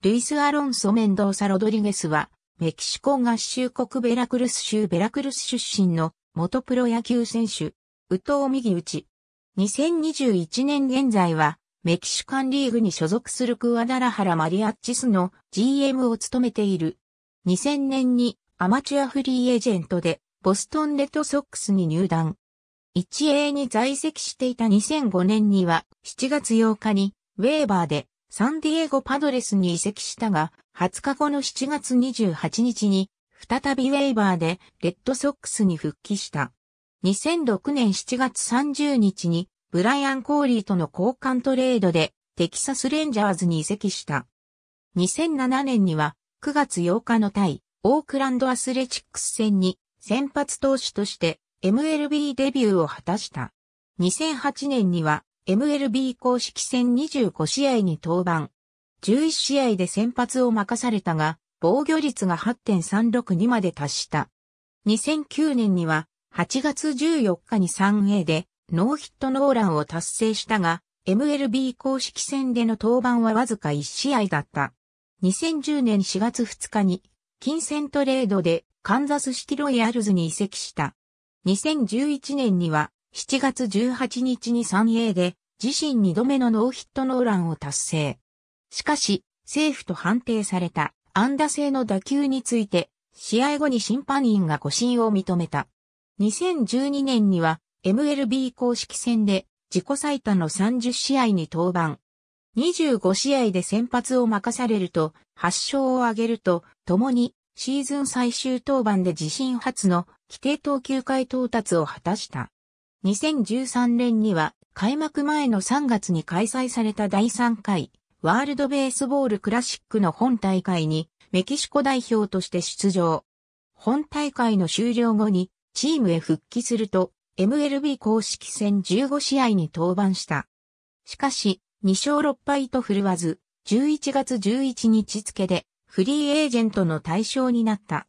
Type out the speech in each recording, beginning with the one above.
ルイス・アロンソ・メンドーサ・ロドリゲスは、メキシコ合衆国ベラクルス州ベラクルス出身の元プロ野球選手、ウトウ右打ち。2021年現在は、メキシカンリーグに所属するクアダラハラ・マリアッチスの GM を務めている。2000年にアマチュアフリーエージェントで、ボストンレッドソックスに入団。1A に在籍していた2005年には、7月8日に、ウェーバーで、サンディエゴパドレスに移籍したが、20日後の7月28日に、再びウェイバーでレッドソックスに復帰した。2006年7月30日に、ブライアン・コーリーとの交換トレードで、テキサス・レンジャーズに移籍した。2007年には、9月8日の対、オークランド・アスレチックス戦に、先発投手として、MLB デビューを果たした。2008年には、MLB 公式戦25試合に登板。11試合で先発を任されたが、防御率が8.36 2まで達した。2009年には8月14日に 3A でノーヒットノーランを達成したが、MLB 公式戦での登板はわずか1試合だった。2010年4月2日に金銭トレードでカンザスシティロイヤルズに移籍した。2011年には7月18日に 3A で自身2度目のノーヒットノーランを達成。しかし、セーフと判定された安打性の打球について、試合後に審判員が誤審を認めた。2012年には MLB 公式戦で自己最多の30試合に登板。25試合で先発を任されると、8勝を挙げると、共にシーズン最終登板で自身初の規定投球回到達を果たした。2013年には開幕前の3月に開催された第3回ワールドベースボールクラシックの本大会にメキシコ代表として出場。本大会の終了後にチームへ復帰すると MLB 公式戦15試合に登板した。しかし2勝6敗と振るわず11月11日付でフリーエージェントの対象になった。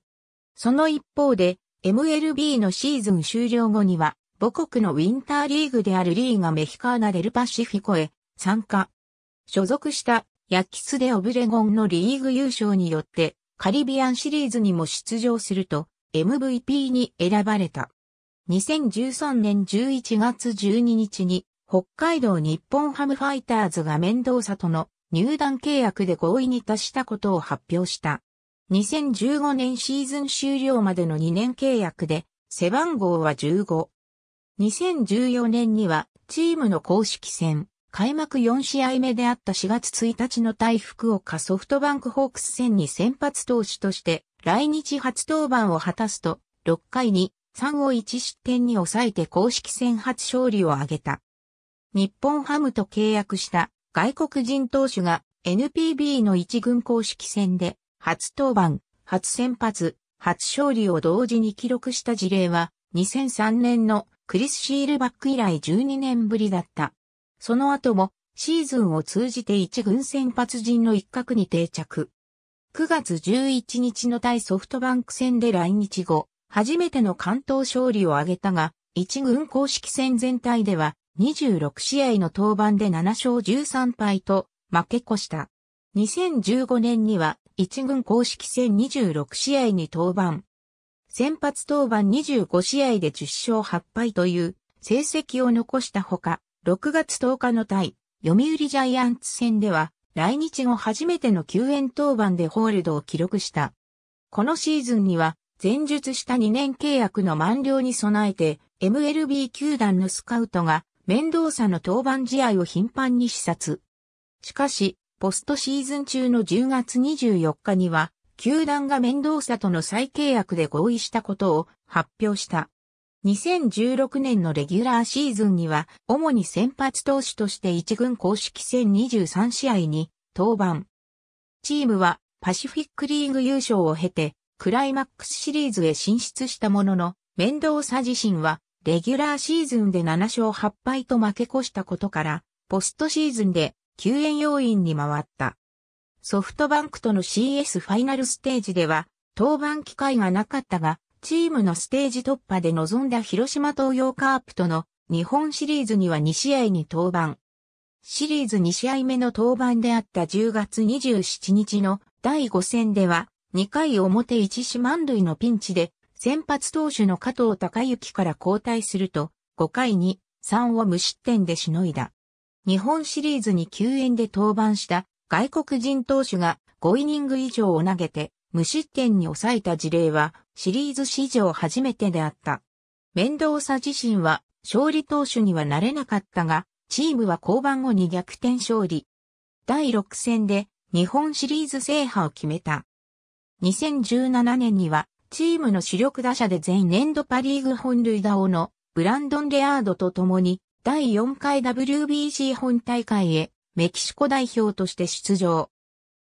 その一方で MLB のシーズン終了後には母国のウィンターリーグであるリーガメヒカーナデルパシフィコへ参加。所属したヤッキスデ・オブレゴンのリーグ優勝によってカリビアンシリーズにも出場すると MVP に選ばれた。2013年11月12日に北海道日本ハムファイターズが面倒さとの入団契約で合意に達したことを発表した。2015年シーズン終了までの2年契約で背番号は15。2014年にはチームの公式戦、開幕4試合目であった4月1日の対福岡ソフトバンクホークス戦に先発投手として来日初登板を果たすと、6回に3を1失点に抑えて公式戦初勝利を挙げた。日本ハムと契約した外国人投手が NPB の一軍公式戦で初登板、初先発、初勝利を同時に記録した事例は2003年のクリス・シールバック以来12年ぶりだった。その後もシーズンを通じて一軍先発陣の一角に定着。9月11日の対ソフトバンク戦で来日後、初めての関東勝利を挙げたが、一軍公式戦全体では26試合の登板で7勝13敗と負け越した。2015年には一軍公式戦26試合に登板、先発登板25試合で10勝8敗という成績を残したほか、6月10日の対、読売ジャイアンツ戦では、来日後初めての救援登板でホールドを記録した。このシーズンには、前述した2年契約の満了に備えて、MLB 球団のスカウトが、面倒さの登板試合を頻繁に視察。しかし、ポストシーズン中の10月24日には、球団が面倒さとの再契約で合意したことを発表した。2016年のレギュラーシーズンには、主に先発投手として一軍公式戦23試合に登板。チームはパシフィックリーグ優勝を経て、クライマックスシリーズへ進出したものの、面倒さ自身は、レギュラーシーズンで7勝8敗と負け越したことから、ポストシーズンで救援要員に回った。ソフトバンクとの CS ファイナルステージでは、登板機会がなかったが、チームのステージ突破で臨んだ広島東洋カープとの日本シリーズには2試合に登板。シリーズ2試合目の登板であった10月27日の第5戦では、2回表1四満塁のピンチで、先発投手の加藤隆之から交代すると、5回に3を無失点でしのいだ。日本シリーズに救援で登板した外国人投手が5イニング以上を投げて無失点に抑えた事例はシリーズ史上初めてであった。メンドーサ自身は勝利投手にはなれなかったが、チームは降板後に逆転勝利。第6戦で日本シリーズ制覇を決めた。2017年にはチームの主力打者で前年度パリーグ本塁打王のブランドン・レアードと共に第4回 WBC 本大会へメキシコ代表として出場。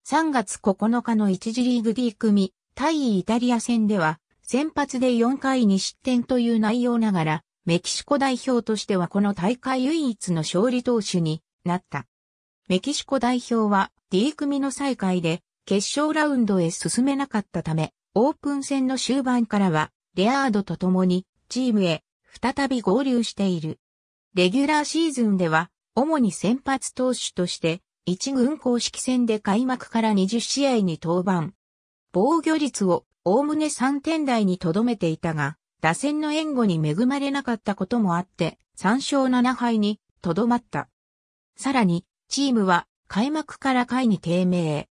3月9日の1次リーグ D 組、対イタリア戦では、先発で4回に失点という内容ながら、メキシコ代表としてはこの大会唯一の勝利投手になった。メキシコ代表は D 組の再開で決勝ラウンドへ進めなかったため、オープン戦の終盤からは、レアードと共にチームへ再び合流している。レギュラーシーズンでは主に先発投手として、一軍公式戦で開幕から20試合に登板。防御率を概ね3点台に留めていたが、打線の援護に恵まれなかったこともあって、3勝7敗に留まった。さらに、チームは開幕から下位に低迷。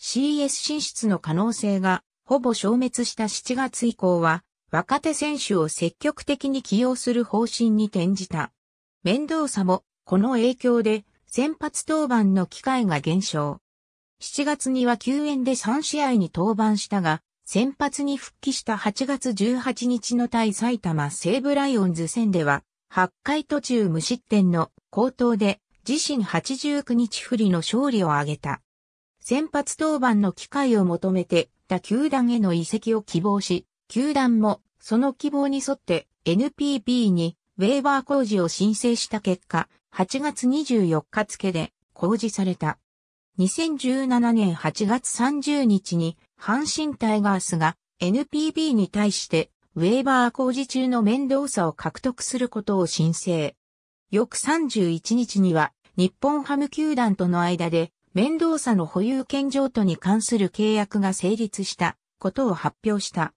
CS 進出の可能性がほぼ消滅した7月以降は、若手選手を積極的に起用する方針に転じた。面倒さもこの影響で先発登板の機会が減少。7月には救援で3試合に登板したが、先発に復帰した8月18日の対埼玉西武ライオンズ戦では、8回途中無失点の高投で自身89日不利の勝利を挙げた。先発登板の機会を求めて他球団への移籍を希望し、球団もその希望に沿って NPB にウェーバー工事を申請した結果、8月24日付で公示された。2017年8月30日に阪神タイガースが NPB に対してウェーバー工事中の面倒さを獲得することを申請。翌31日には日本ハム球団との間で面倒さの保有権譲渡に関する契約が成立したことを発表した。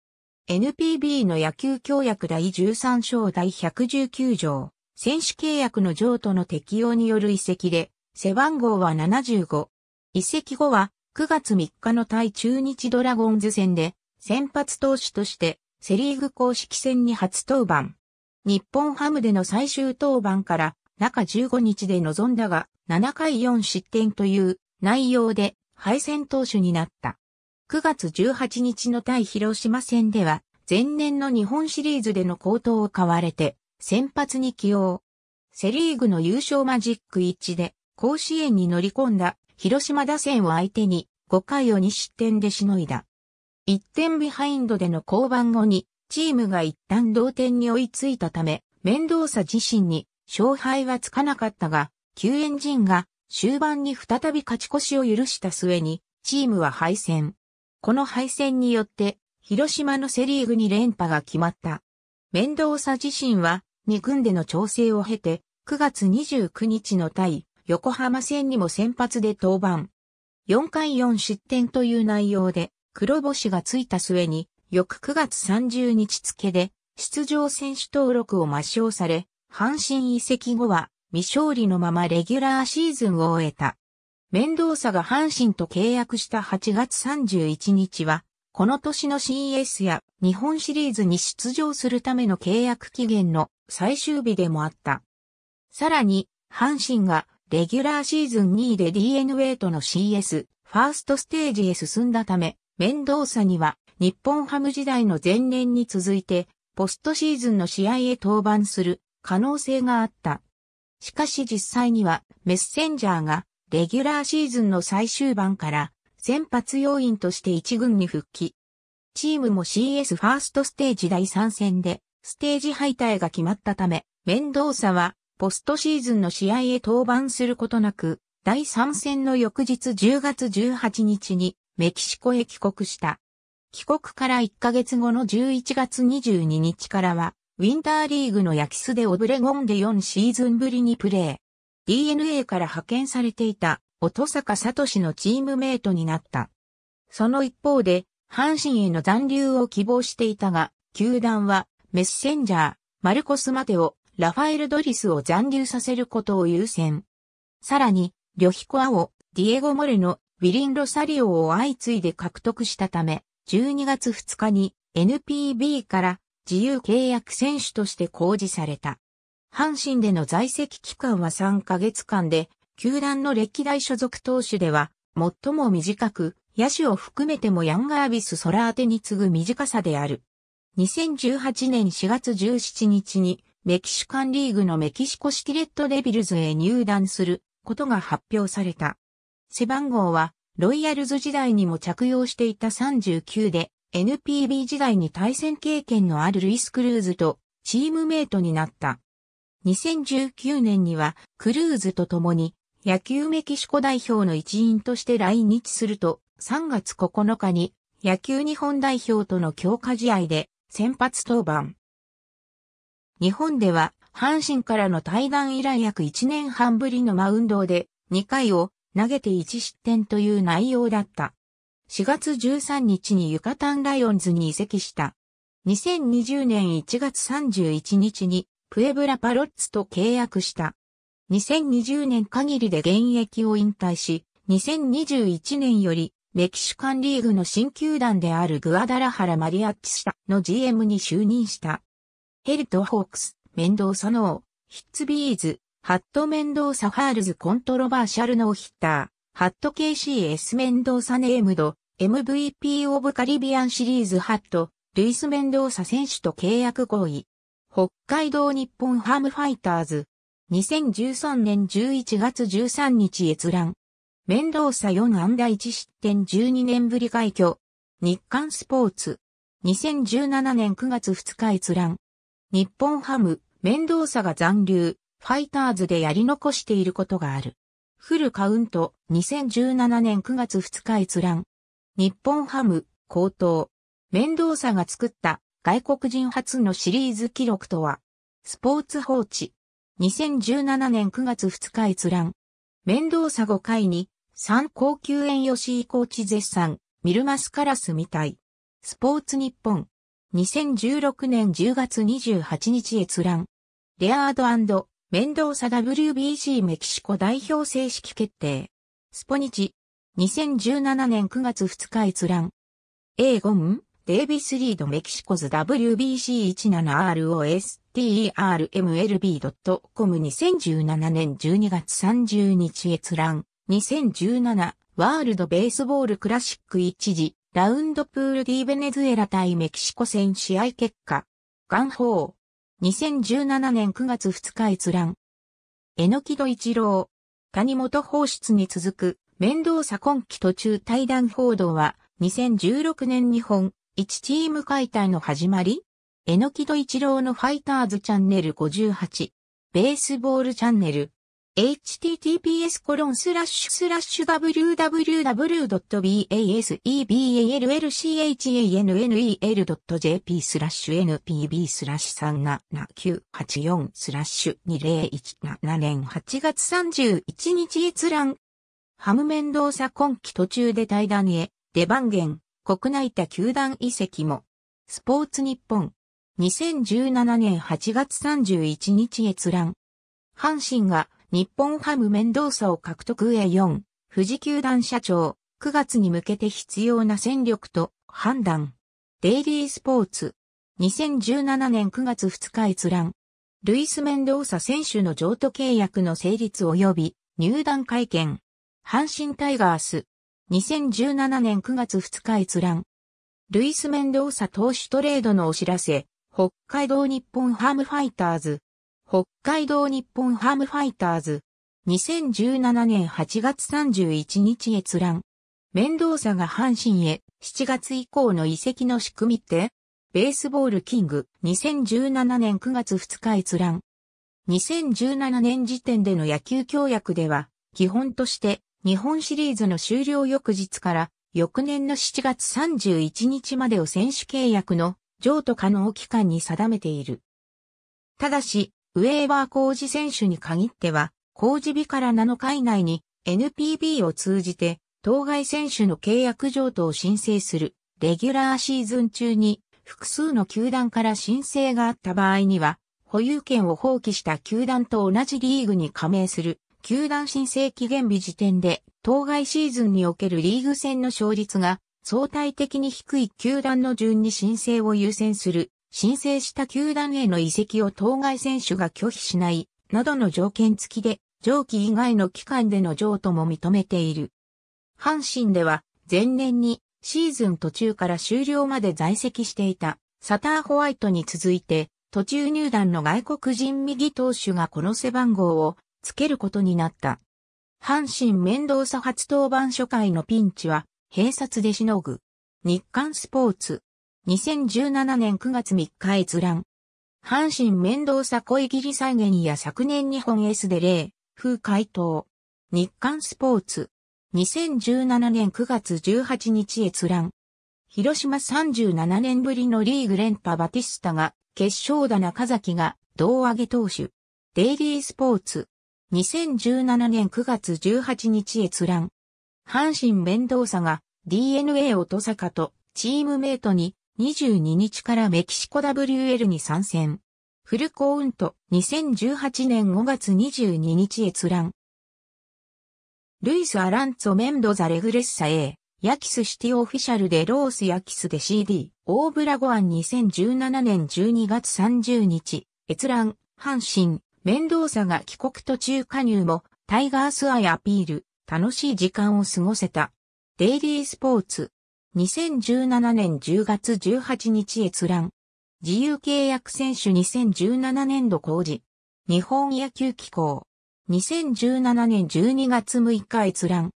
NPB の野球協約第13章第119条選手契約の譲渡の適用による移籍で、背番号は75。移籍後は9月3日の対中日ドラゴンズ戦で先発投手としてセリーグ公式戦に初登板。日本ハムでの最終登板から中15日で臨んだが7回4失点という内容で敗戦投手になった。9月18日の対広島戦では前年の日本シリーズでの高騰を買われて先発に起用。セリーグの優勝マジック1で甲子園に乗り込んだ広島打線を相手に5回を2失点でしのいだ。1点ビハインドでの降板後にチームが一旦同点に追いついたため、面倒さ自身に勝敗はつかなかったが、救援陣が終盤に再び勝ち越しを許した末に、チームは敗戦。この敗戦によって、広島のセリーグに連覇が決まった。面倒さ自身は2軍での調整を経て、9月29日の対横浜戦にも先発で登板。4回4失点という内容で、黒星がついた末に、翌9月30日付で、出場選手登録を抹消され、阪神移籍後は未勝利のままレギュラーシーズンを終えた。面倒さが阪神と契約した8月31日は、この年の CS や日本シリーズに出場するための契約期限の最終日でもあった。さらに、阪神がレギュラーシーズン2位で DNA との CS、ファーストステージへ進んだため、面倒さには日本ハム時代の前年に続いて、ポストシーズンの試合へ登板する可能性があった。しかし実際にはメッセンジャーがレギュラーシーズンの最終盤から先発要員として一軍に復帰。チームも CS ファーストステージ第3戦でステージ敗退が決まったため、メンドーサはポストシーズンの試合へ登板することなく、第3戦の翌日10月18日にメキシコへ帰国した。帰国から1ヶ月後の11月22日からは、ウィンターリーグのヤキスでオブレゴンで4シーズンぶりにプレー。DNA から派遣されていた、音坂聡のチームメイトになった。その一方で、阪神への残留を希望していたが、球団はメッセンジャー、マルコス・マテオ、ラファエル・ドリスを残留させることを優先。さらに、リョヒコ・アオ、ディエゴ・モレノ、ウィリン・ロサリオを相次いで獲得したため、12月2日に NPB から自由契約選手として公示された。阪神での在籍期間は3ヶ月間で、球団の歴代所属投手では、最も短く、野手を含めてもヤンガービス・ソラーテに次ぐ短さである。2018年4月17日にメキシカンリーグのメキシコシティレッドデビルズへ入団することが発表された。背番号はロイヤルズ時代にも着用していた39で NPB 時代に対戦経験のあるルイス・クルーズとチームメイトになった。2019年にはクルーズと共に野球メキシコ代表の一員として来日すると3月9日に野球日本代表との強化試合で先発登板。日本では、阪神からの対談以来約1年半ぶりのマウンドで、2回を投げて1失点という内容だった。4月13日にユカタンライオンズに移籍した。2020年1月31日にプエブラパロッツと契約した。2020年限りで現役を引退し、2021年よりメキシカンリーグの新球団であるグアダラハラ・マリアッチ社の GM に就任した。ヘルト・ホークス、メンドーサ・ノー、ヒッツビーズ、ハット・メンドーサ・ファールズ・コントロバーシャル・ノーヒッター、ハット・ KCS・ メンドーサ・ネームド、MVP オブ・カリビアンシリーズ・ハット、ルイス・メンドーサ選手と契約合意。北海道日本ハムファイターズ。2013年11月13日閲覧。メンドーサ4安打1失点12年ぶり快挙。日刊スポーツ。2017年9月2日閲覧。日本ハム、メンドーサが残留、ファイターズでやり残していることがある。フルカウント、2017年9月2日閲覧。日本ハム、高等。メンドーサが作った外国人初のシリーズ記録とは、スポーツ報知。2017年9月2日閲覧。メンドーサ5回に三高級園吉井コーチ絶賛、ミルマスカラスみたい。スポーツ日本。2016年10月28日閲覧。レアードメンドーサ WBC メキシコ代表正式決定。スポニチ。2017年9月2日閲覧。A ゴン、デイビスリードメキシコズ WBC17ROSTERMLB.com2017 年12月30日閲覧。2017ワールドベースボールクラシック一時ラウンドプール D ベネズエラ対メキシコ戦試合結果。ガンホー。2017年9月2日閲覧。榎戸一郎。谷本放出に続く、面倒さ今季途中対談報道は、2016年日本、1チーム解体の始まり榎戸一郎のファイターズチャンネル58、ベースボールチャンネル、https コロンスラッシュスラッシュ www.baseballchannel.jp スラッシュ npb スラッシュ37984スラッシュ2017年8月31日閲覧。ハムメンドーサ今季途中で対談へ、出番源、国内他球団移籍も。スポーツ日本。2017年8月31日閲覧。阪神が日本ハム面倒さを獲得へ4、富士球団社長、9月に向けて必要な戦力と判断。デイリースポーツ、2017年9月2日閲覧。ルイス・メンドーサ選手の譲渡契約の成立及び入団会見。阪神タイガース。2017年9月2日閲覧。ルイス・メンドーサ投手トレードのお知らせ。北海道日本ハムファイターズ。北海道日本ハムファイターズ。2017年8月31日閲覧。面倒さが阪神へ7月以降の移籍の仕組みってベースボールキング2017年9月2日閲覧。2017年時点での野球協約では基本として日本シリーズの終了翌日から翌年の7月31日までを選手契約の譲渡可能期間に定めている。ただし、ウェーバー工事選手に限っては、工事日から7日以内に NPB を通じて、当該選手の契約譲渡を申請する、レギュラーシーズン中に複数の球団から申請があった場合には、保有権を放棄した球団と同じリーグに加盟する、球団申請期限日時点で、当該シーズンにおけるリーグ戦の勝率が相対的に低い球団の順に申請を優先する申請した球団への移籍を当該選手が拒否しない、などの条件付きで、上記以外の期間での譲渡も認めている。阪神では、前年にシーズン途中から終了まで在籍していた、サターホワイトに続いて、途中入団の外国人右投手がこの背番号をつけることになった。阪神面倒さ初登板初回のピンチは、併殺でしのぐ。日刊スポーツ。2017年9月3日閲覧。阪神面倒さ恋切り再現や昨年日本 S で例、風回答。日刊スポーツ。2017年9月18日閲覧。広島37年ぶりのリーグ連覇バティスタが、決勝打中崎が、胴上げ投手。デイリースポーツ。2017年9月18日閲覧。阪神面倒さが、DNA 音坂と、チームメイトに、22日からメキシコ WL に参戦。フルコウント2018年5月22日閲覧。ルイス・アランツォ・メンドザ・レグレッサ A、ヤキスシティオフィシャルでロース・ヤキスで CD、オーブラゴアン2017年12月30日、閲覧、阪神、メンドーサが帰国途中加入も、タイガース愛アピール、楽しい時間を過ごせた。デイリースポーツ、2017年10月18日閲覧。自由契約選手2017年度公示。日本野球機構。2017年12月6日閲覧。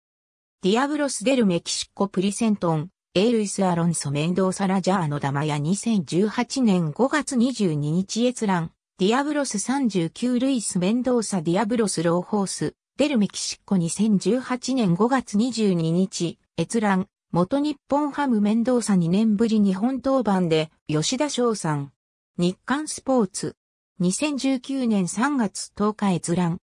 ディアブロス・デル・メキシコ・プリセントン、エルイス・アロンソ・メンドーサ・ラジャーのダマヤ2018年5月22日閲覧。ディアブロス39ルイス・メンドーサ・ディアブロス・ローホース、デル・メキシコ2018年5月22日、閲覧。元日本ハム面倒さ2年ぶり日本当番で吉田翔さん。日刊スポーツ。2019年3月10日閲覧。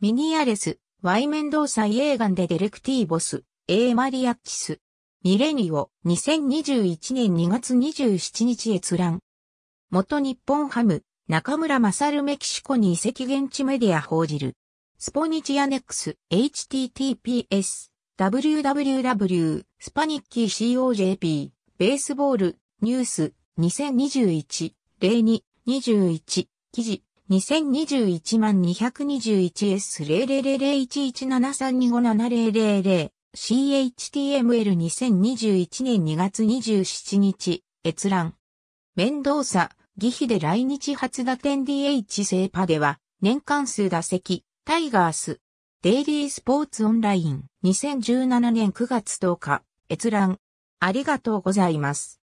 ミニアレス、Y 面倒ンドーサ映画でディレクティーボス、エーマリアッチス。ミレニオ、2021年2月27日閲覧。元日本ハム、中村勝メキシコに移籍現地メディア報じる。スポニチアネックス、https。www.spanickycojp ベースボールニュース2021 02 21記事2 0 2 1 2 2 1 s 0 0 0 1 1 7 3 2 5 7 0 0 CHTML2021 年2月27日閲覧面倒さ義飛で来日初打点 DH セーパでは年間数打席タイガースデイリースポーツオンライン2017年9月10日、閲覧。ありがとうございます。